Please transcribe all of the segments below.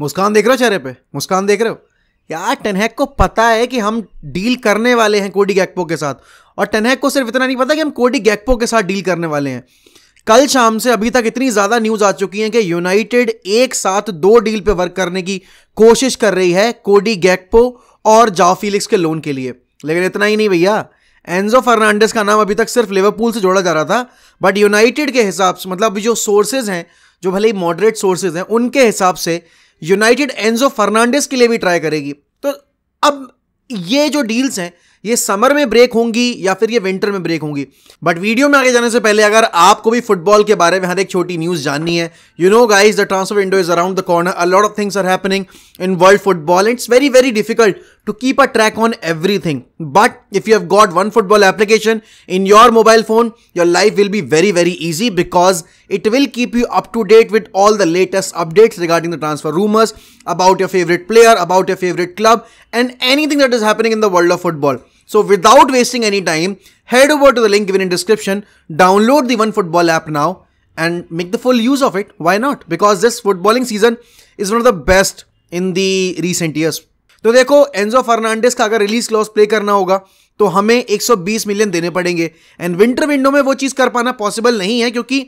मुस्कान देख रहे हो चेहरे पे मुस्कान देख रहे हो यार टेनहैक को पता है कि हम डील करने वाले हैं कोडी गैकपो के साथ और टेनहैक को सिर्फ इतना नहीं पता कि हम कोडी गैक्पो के साथ डील करने वाले हैं कल शाम से अभी तक इतनी ज़्यादा न्यूज़ आ चुकी हैं कि यूनाइटेड एक साथ दो डील पे वर्क करने की कोशिश कर रही है कोडी गैकपो और जाओ फिलिक्स के लोन के लिए लेकिन इतना ही नहीं भैया एनजो फर्नांडिस का नाम अभी तक सिर्फ लिवरपूल से जोड़ा जा रहा था बट यूनाइटेड के हिसाब से मतलब जो सोर्सेज हैं जो भले ही मॉडरेट सोर्सेज हैं उनके हिसाब से यूनाइटेड एनजो फर्नांडिस के लिए भी ट्राई करेगी तो अब ये जो डील्स हैं ये समर में ब्रेक होंगी या फिर ये विंटर में ब्रेक होंगी बट वीडियो में आगे जाने से पहले अगर आपको भी फुटबॉल के बारे में हर एक छोटी न्यूज़ जाननी है you know guys the transfer window is around the corner a lot of things are happening in world football it's very very difficult to keep a track on everything. But if you have got one football application in your mobile phone, your life will be very, very easy because it will keep you up to date with all the latest updates regarding the transfer rumors about your favorite player, about your favorite club, and anything that is happening in the world of football. So without wasting any time, head over to the link given in description, download the One Football app now and make the full use of it. Why not? Because this footballing season is one of the best in the recent years. तो देखो Enzo Fernandez का अगर release clause play करना होगा तो हमें 120 million देने पड़ेंगे एंड विंटर विंडो में वो चीज़ कर पाना पॉसिबल नहीं है क्योंकि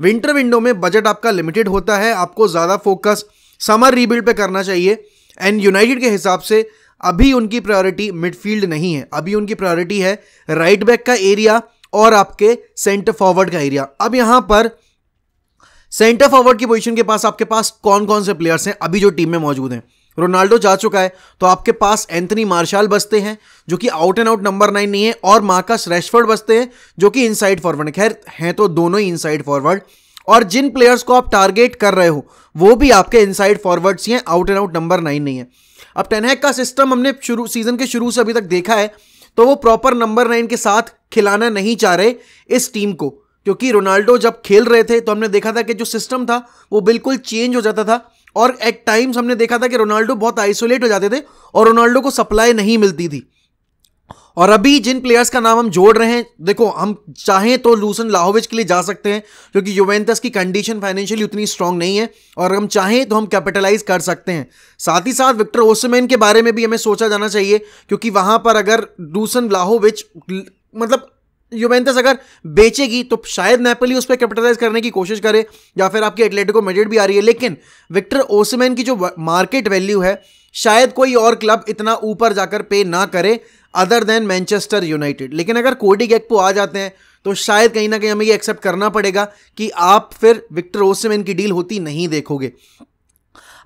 विंटर विंडो में बजट आपका लिमिटेड होता है आपको ज़्यादा फोकस समर रीबिल्ड पे करना चाहिए एंड यूनाइटेड के हिसाब से अभी उनकी प्रायोरिटी मिडफील्ड नहीं है अभी उनकी प्रायोरिटी है राइट बैक का एरिया और आपके सेंटर फॉरवर्ड का एरिया अब यहां पर सेंटर फॉरवर्ड की पोजीशन के पास आपके पास कौन कौन से प्लेयर्स हैं अभी जो टीम में मौजूद हैं रोनाल्डो जा चुका है तो आपके पास एंथनी मार्शाल बसते हैं जो कि out and out number nine नहीं है और माकस रेशफर्ड बसते हैं जो कि इनसाइड फॉरवर्ड खैर हैं तो दोनों ही इनसाइड फॉरवर्ड और जिन प्लेयर्स को आप टारगेट कर रहे हो वो भी आपके इनसाइड फॉरवर्ड्स ही हैं out and out number nine नहीं है अब टेनहैक का सिस्टम हमने शुरू सीजन के शुरू से अभी तक देखा है तो वो प्रॉपर नंबर नाइन के साथ खिलाना नहीं चाह रहे इस टीम को क्योंकि रोनाल्डो जब खेल रहे थे तो हमने देखा था कि जो सिस्टम था वो बिल्कुल चेंज हो जाता था और एट टाइम्स हमने देखा था कि रोनाल्डो बहुत आइसोलेट हो जाते थे और रोनाल्डो को सप्लाई नहीं मिलती थी और अभी जिन प्लेयर्स का नाम हम जोड़ रहे हैं देखो हम चाहें तो लूसन लाहोविच के लिए जा सकते हैं क्योंकि यूवेंटस की कंडीशन फाइनेंशियली उतनी स्ट्रांग नहीं है और हम चाहें तो हम कैपिटलाइज कर सकते हैं साथ ही साथ विक्टर ओसमैन के बारे में भी हमें सोचा जाना चाहिए क्योंकि वहां पर अगर लूसन लाहोविच मतलब यूवेंटस अगर बेचेगी तो शायद नेपली उस पर कैपिटलाइज करने की कोशिश करे या फिर आपकी एटलेटिको मेडिट भी आ रही है लेकिन विक्टर ओसमैन की जो मार्केट वैल्यू है शायद कोई और क्लब इतना ऊपर जाकर पे ना करे अदर देन मैनचेस्टर यूनाइटेड लेकिन अगर कोडी गैकपो आ जाते हैं तो शायद कहीं ना कहीं हमें ये एक्सेप्ट करना पड़ेगा कि आप फिर विक्टर ओसमैन की डील होती नहीं देखोगे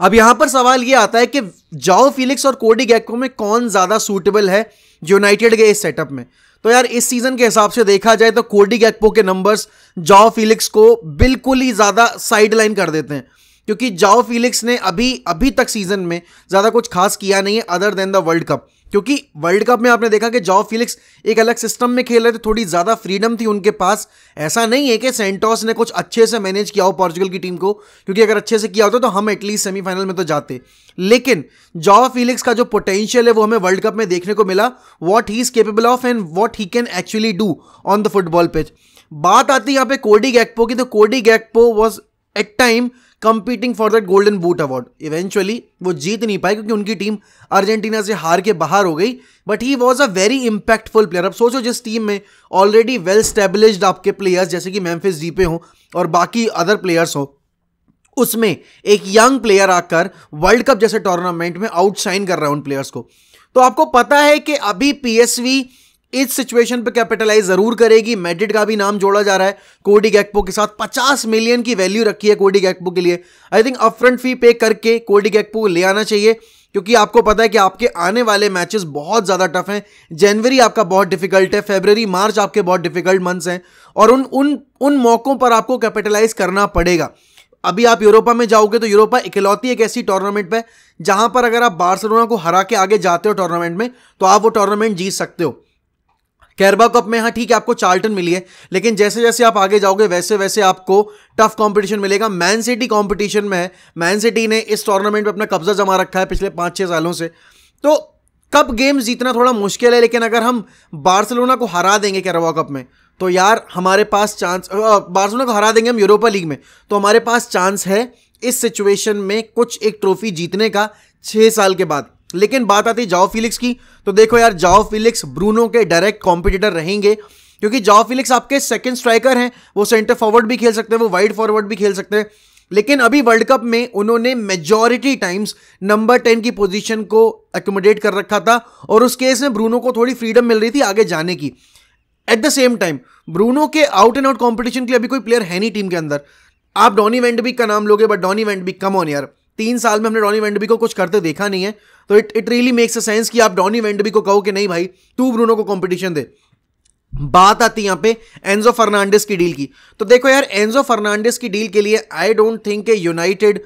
अब यहां पर सवाल ये आता है कि जाओ फिलिक्स और कोडी गैको में कौन ज्यादा सूटेबल है यूनाइटेड के इस सेटअप में तो यार इस सीजन के हिसाब से देखा जाए तो कोडी गैक्पो के नंबर्स जाओ फिलिक्स को बिल्कुल ही ज्यादा साइड कर देते हैं क्योंकि जाओ फिलिक्स ने अभी अभी तक सीजन में ज्यादा कुछ खास किया नहीं है other than the world cup क्योंकि वर्ल्ड कप में आपने देखा कि जॉ फिलिक्स एक अलग सिस्टम में खेल रहे थे थोड़ी ज़्यादा फ्रीडम थी उनके पास ऐसा नहीं है कि सेंटोस ने कुछ अच्छे से मैनेज किया हो पॉर्चुगल की टीम को क्योंकि अगर अच्छे से किया होता तो हम एटलीस्ट सेमीफाइनल में तो जाते लेकिन जॉ फिलिक्स का जो पोटेंशियल है वो हमें वर्ल्ड कप में देखने को मिला what he is capable of and what he can actually do on the football pitch बात आती है यहाँ पे कोडी गैकपो की तो Cody Gakpo was at time competing for that golden boot award eventually वो जीत नहीं पाए क्योंकि उनकी टीम अर्जेंटीना से हार के बाहर हो गई but he was a very impactful player अब सोचो जिस टीम में ऑलरेडी वेल स्टेब्लिश्ड आपके प्लेयर्स जैसे कि मेम्फिस जीपे हो और बाकी अदर प्लेयर्स हो उसमें एक यंग प्लेयर आकर वर्ल्ड कप जैसे टूर्नामेंट में आउटशाइन कर रहा है उन प्लेयर्स को तो आपको पता है कि अभी पीएसवी इस सिचुएशन पे कैपिटलाइज जरूर करेगी मेडिट का भी नाम जोड़ा जा रहा है कोडी गैकपो के साथ 50 मिलियन की वैल्यू रखी है कोडी गैकपो के लिए आई थिंक अपफ्रंट फी पे करके कोडी गैकपो ले आना चाहिए क्योंकि आपको पता है कि आपके आने वाले मैचेस बहुत ज़्यादा टफ हैं जनवरी आपका बहुत डिफिकल्ट है फेबररी मार्च आपके बहुत डिफिकल्ट मंथ्स हैं और उन उन उन मौक़ों पर आपको कैपिटलाइज करना पड़ेगा अभी आप यूरोपा में जाओगे तो यूरोपा इकलौती एक ऐसी टूर्नामेंट पर जहाँ पर अगर आप बार्सिलोना को हरा के आगे जाते हो टूर्नामेंट में तो आप वो टूर्नामेंट जीत सकते हो कैरबा कप में हाँ ठीक है आपको चार्टन मिली है लेकिन जैसे जैसे आप आगे जाओगे वैसे वैसे आपको टफ कंपटीशन मिलेगा मैन सिटी कंपटीशन में है मैन सिटी ने इस टूर्नामेंट में अपना कब्जा जमा रखा है पिछले पाँच छः सालों से तो कप गेम जीतना थोड़ा मुश्किल है लेकिन अगर हम बार्सिलोना को हरा देंगे कैरवा कप में तो यार हमारे पास चांस बार्सिलोना को हरा देंगे हम यूरोपा लीग में तो हमारे पास चांस है इस सिचुएशन में कुछ एक ट्रॉफी जीतने का छः साल के बाद लेकिन बात आती जाओ फिलिक्स की तो देखो यार जाओ फिलिक्स ब्रूनो के डायरेक्ट कॉम्पिटिटर रहेंगे क्योंकि जाओ फिलिक्स आपके सेकेंड स्ट्राइकर हैं वो सेंटर फॉरवर्ड भी खेल सकते हैं वो वाइड फॉरवर्ड भी खेल सकते हैं लेकिन अभी वर्ल्ड कप में उन्होंने मेजॉरिटी टाइम्स नंबर टेन की पोजीशन को एकोमोडेट कर रखा था और उस केस में ब्रूनो को थोड़ी फ्रीडम मिल रही थी आगे जाने की at the same time Bruno के आउट एंड आउट कॉम्पिटिशन के लिए अभी कोई प्लेयर है नहीं टीम के अंदर आप डॉनी वेंडबिक का नाम लोगे but Donny van de Beek come on यार तीन साल में हमने डॉनी वेंडबी को कुछ करते देखा नहीं है तो it it really makes a sense कि आप डॉनी वेंडबी को कहो कि नहीं भाई तू ब्रूनो को कंपटीशन दे बात आती यहां पे एंजो फर्नांडिस की डील की तो देखो यार एंजो फर्नांडिस की डील के लिए आई डोंट थिंक के यूनाइटेड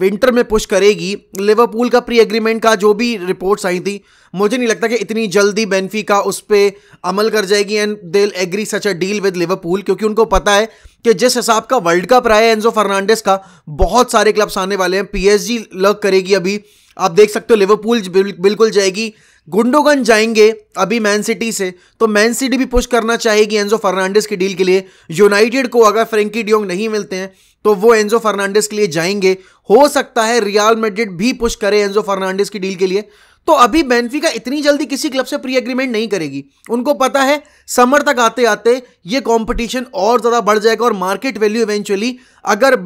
विंटर में पुश करेगी लिवरपूल का प्री एग्रीमेंट का जो भी रिपोर्ट्स आई थी मुझे नहीं लगता कि इतनी जल्दी बेनफिका उस पर अमल कर जाएगी and they agree such a deal with Liverpool क्योंकि उनको पता है कि जिस हिसाब का वर्ल्ड कप रहा है एनजो फर्नांडिस का बहुत सारे क्लब्स आने वाले हैं पी लग करेगी अभी आप देख सकते हो लिवरपूल बिल्कुल जाएगी गुंडोगन जाएंगे अभी मैन सिटी से तो मैन सिटी भी पुश करना चाहेगी एंजो फर्नांडिस की डील के लिए यूनाइटेड को अगर फ्रेंकी डियोंग नहीं मिलते हैं तो वो एंजो फर्नांडिस के लिए जाएंगे हो सकता है रियाल मेड्रिड भी पुश करे एंजो फर्नांडिस की डील के लिए तो अभी बेनफी का इतनी जल्दी किसी क्लब से प्री एग्रीमेंट नहीं करेगी उनको पता है समर तक आते आते ये कॉम्पिटिशन और ज़्यादा बढ़ जाएगा और मार्केट वैल्यू इवेंचुअली अगर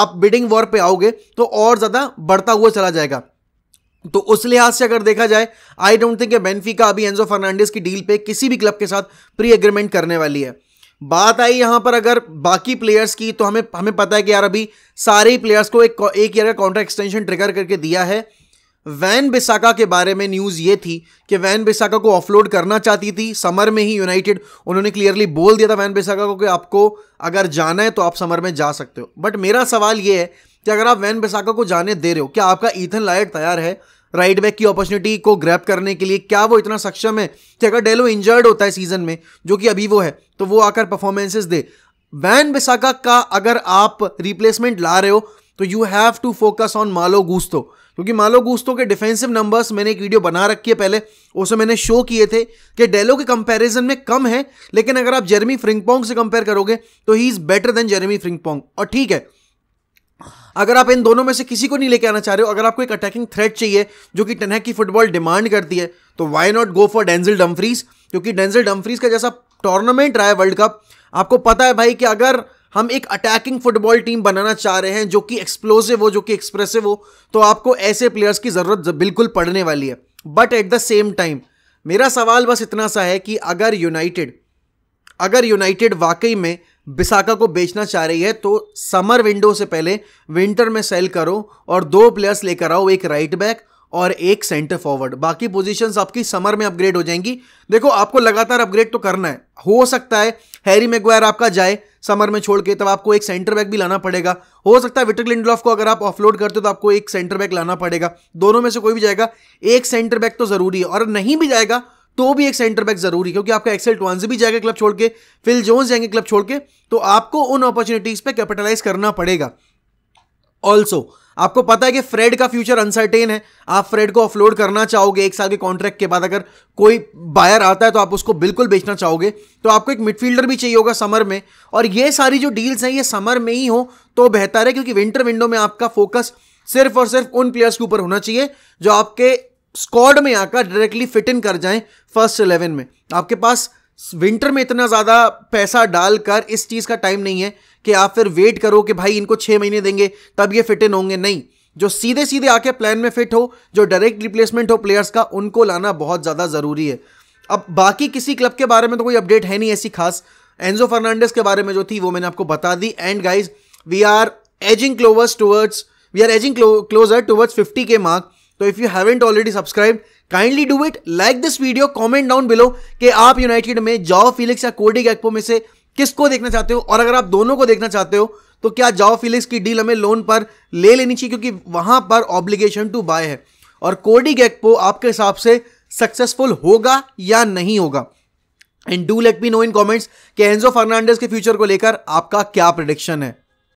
आप बिडिंग वॉर पे आओगे तो और ज़्यादा बढ़ता हुआ चला जाएगा तो उस लिहाज से अगर देखा जाए आई डोंट थिंक बेनफिका अभी एंजो फर्नांडिस की डील पे किसी भी क्लब के साथ प्री एग्रीमेंट करने वाली है बात आई यहां पर अगर बाकी प्लेयर्स की तो हमें हमें पता है कि यार अभी सारे प्लेयर्स को एक एक ईयर का कॉन्ट्रैक्ट एक्सटेंशन ट्रिगर करके दिया है वैन बिसाका के बारे में न्यूज़ ये थी कि वैन बिसाका को ऑफलोड करना चाहती थी समर में ही यूनाइटेड उन्होंने क्लियरली बोल दिया था वैन बिसाका को कि आपको अगर जाना है तो आप समर में जा सकते हो बट मेरा सवाल ये है कि अगर आप वैन बिसाका को जाने दे रहे हो क्या आपका ईथन लायक तैयार है राइट बैक की अपॉर्चुनिटी को ग्रैप करने के लिए क्या वो इतना सक्षम है कि अगर डेलो इंजर्ड होता है सीजन में जो कि अभी वो है तो वो आकर परफॉर्मेंसेस दे वैन बिसाका का अगर आप रिप्लेसमेंट ला रहे हो तो you have to focus on Malo Gusto क्योंकि मालो गुस्तो के डिफेंसिव नंबर्स मैंने एक वीडियो बना रखी है पहले उसे मैंने शो किए थे कि डेलो के कंपैरिजन में कम है लेकिन अगर आप जेरेमी फ्रिंगपोंग से कंपेयर करोगे तो he is better than Jeremie Frimpong और ठीक है अगर आप इन दोनों में से किसी को नहीं लेके आना चाह रहे हो अगर आपको एक अटैकिंग थ्रेट चाहिए जो कि टनहैक की फुटबॉल डिमांड करती है तो why not go for Denzel Dumfries क्योंकि डेंजिल डम्फ्रीज का जैसा टूर्नामेंट रहा है वर्ल्ड कप आपको पता है भाई कि अगर हम एक अटैकिंग फुटबॉल टीम बनाना चाह रहे हैं जो कि एक्सप्लोसिव हो जो कि एक्सप्रेसिव हो तो आपको ऐसे प्लेयर्स की ज़रूरत बिल्कुल पड़ने वाली है but at the same time मेरा सवाल बस इतना सा है कि अगर यूनाइटेड अगर यूनाइटेड वाकई में बिसाका को बेचना चाह रही है तो समर विंडो से पहले विंटर में सेल करो और दो प्लेयर्स लेकर आओ एक राइट बैक और एक सेंटर फॉरवर्ड बाकी पोजीशंस आपकी समर में अपग्रेड हो जाएंगी देखो आपको लगातार अपग्रेड तो करना है हो सकता है हैरी मेगवायर आपका जाए समर में छोड़ के तब आपको एक सेंटर बैक भी लाना पड़ेगा हो सकता है विटर लिंडलॉफ को अगर आप ऑफलोड करते हो तो आपको एक सेंटर बैक लाना पड़ेगा दोनों में से कोई भी जाएगा एक सेंटर बैक तो जरूरी है और नहीं भी जाएगा तो भी एक सेंटर बैक जरूरी क्योंकि आपका एक्सेल ट्वांजी भी जाएगा क्लब छोड़ के फिल जोन्स जाएंगे क्लब छोड़ के तो आपको उन अपॉर्चुनिटीज पर कैपिटलाइज करना पड़ेगा ऑल्सो आपको पता है कि फ्रेड का फ्यूचर अनसर्टेन है आप फ्रेड को अफलोड करना चाहोगे एक साल के कॉन्ट्रैक्ट के बाद अगर कोई बायर आता है तो आप उसको बिल्कुल बेचना चाहोगे तो आपको एक मिडफील्डर भी चाहिए होगा समर में और ये सारी जो डील्स हैं ये समर में ही हो तो बेहतर है क्योंकि विंटर विंडो में आपका फोकस सिर्फ और सिर्फ उन प्लेयर्स के ऊपर होना चाहिए जो आपके स्क्वाड में आकर डायरेक्टली फिट इन कर जाएं फर्स्ट इलेवन में आपके पास विंटर में इतना ज़्यादा पैसा डालकर इस चीज़ का टाइम नहीं है कि आप फिर वेट करो कि भाई इनको छः महीने देंगे तब ये फिट इन होंगे नहीं जो सीधे सीधे आके प्लान में फिट हो जो डायरेक्ट रिप्लेसमेंट हो प्लेयर्स का उनको लाना बहुत ज़्यादा ज़रूरी है अब बाकी किसी क्लब के बारे में तो कोई अपडेट है नहीं ऐसी खास एनजो फर्नांडिस के बारे में जो थी वो मैंने आपको बता दी and guys we are edging closer towards we are edging closer towards fifty के मार्क तो if you haven't already subscribe kindly do it like this video comment down below कि आप यूनाइटेड में जाओ फिलिक्स या कोडी गैक्पो में से किसको देखना चाहते हो और अगर आप दोनों को देखना चाहते हो तो क्या जाओ फिलिक्स की डील हमें लोन पर ले लेनी चाहिए क्योंकि वहां पर ऑब्लिगेशन टू बाय है और कोडी गैक्पो आपके हिसाब से सक्सेसफुल होगा या नहीं होगा and do let me know in comments कि एंजो फर्नांडिस के फ्यूचर को लेकर आपका क्या प्रडिक्शन है